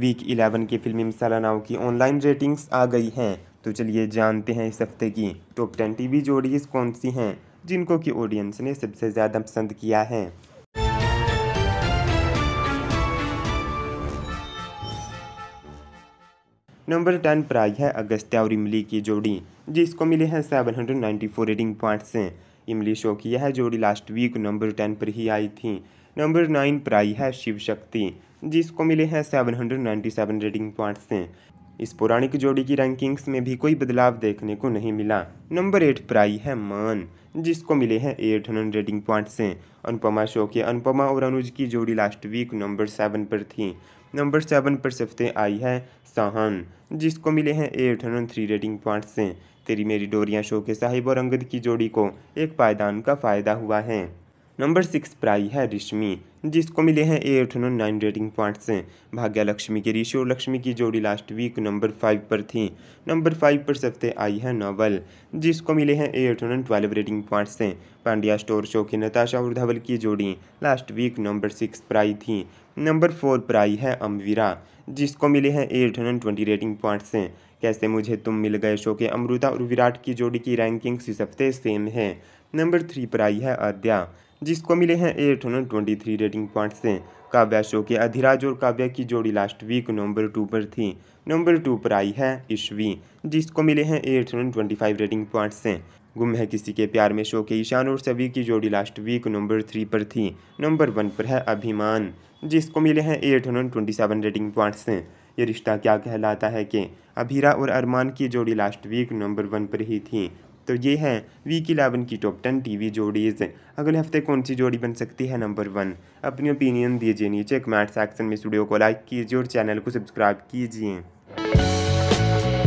week eleven की फिल्मी सालानाओं की ऑनलाइन रेटिंग्स आ गई हैं तो चलिए जानते हैं इस हफ्ते की टॉप टेन टीवी जोड़ीज़ कौन सी हैं जिनको की ऑडियंस ने सबसे ज़्यादा पसंद किया है नंबर टेन पर आई है अगस्त्य और इमली की जोड़ी जिसको मिले हैं 794 रेटिंग पॉइंट से इमली शो की यह जोड़ी लास्ट वीक नंबर टेन पर ही आई थी नंबर नाइन पर आई है शिव शक्ति जिसको मिले हैं 797 रेटिंग पॉइंट्स से इस पौराणिक जोड़ी की रैंकिंग्स में भी कोई बदलाव देखने को नहीं मिला नंबर एट पर आई है मान जिसको मिले हैं एट हंड्रेड रेटिंग पॉइंट्स से अनुपमा शो के अनुपमा और अनुज की जोड़ी लास्ट वीक नंबर सेवन पर थी नंबर सेवन पर सबसे आई है साहन जिसको मिले हैं at hundred three rating points से तेरी मेरी डोरियां शो के साहिब और अंगद की जोड़ी को एक पायदान का फ़ायदा हुआ है नंबर सिक्स प्राई है रिश्मी जिसको मिले हैं at no nine rating points Bhagya Lakshmi के ऋषि और लक्ष्मी की जोड़ी लास्ट वीक नंबर फाइव पर थी नंबर फाइव पर सबसे आई है नोवल जिसको मिले हैं at no twelve rating points Pandya store show की नताशा और धवल की जोड़ी लास्ट वीक नंबर सिक्स पर आई थी नंबर फोर पर आई है अमवीरा जिसको मिले हैं at no twenty rating points Kaise Mujhe तुम मिल गए शो के अमृता और विराट की जोड़ी की रैंकिंग्स इस हफ्ते सेम है नंबर थ्री पर आई है आद्या जिसको मिले हैं at hundred twenty three rating point से काव्या शो के अधिराज और काव्या की जोड़ी लास्ट वीक नंबर टू पर थी नंबर टू पर आई है ईश्वी जिसको मिले हैं at hundred twenty five rating point से गुम है किसी के प्यार में शो के ईशान और सभी की जोड़ी लास्ट वीक नंबर थ्री पर थी नंबर वन पर है अभिमान जिसको मिले हैं at hundred twenty seven rating point से ये रिश्ता क्या कहलाता है कि अभीरा और अरमान की जोड़ी लास्ट वीक नंबर वन पर ही थी तो ये है वीक इलेवन की टॉप टेन टी वी जोड़ीज़ अगले हफ्ते कौन सी जोड़ी बन सकती है नंबर वन अपनी ओपिनियन दीजिए नीचे कमेंट सेक्शन में स्टूडियो को लाइक कीजिए और चैनल को सब्सक्राइब कीजिए